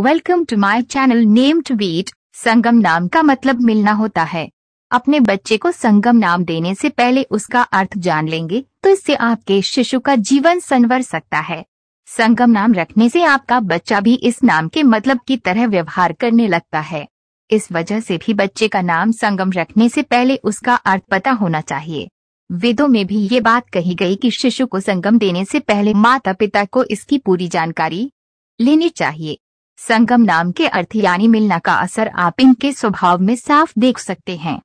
welcome to my channel name to beat Sangam नाम का मतलब मिलना होता है अपने बच्चे को संगम नाम देने से पहले उसका अर्थ जान लेंगे तो इससे आपके शिशु का जीवन संवर सकता है संगम नाम रखने से आपका बच्चा भी इस नाम के मतलब की तरह व्यवहार करने लगता है इस वजह से भी बच्चे का नाम संगम रखने से पहले उसका अर्थ पता होना चाहिए वेदों में भी ये बात कही गई कि शिशु को संगम देने से पहले माता पिता को इसकी पूरी जानकारी लेनी चाहिए संगम नाम के अर्थ यानी मिलना का असर आप इनके स्वभाव में साफ देख सकते हैं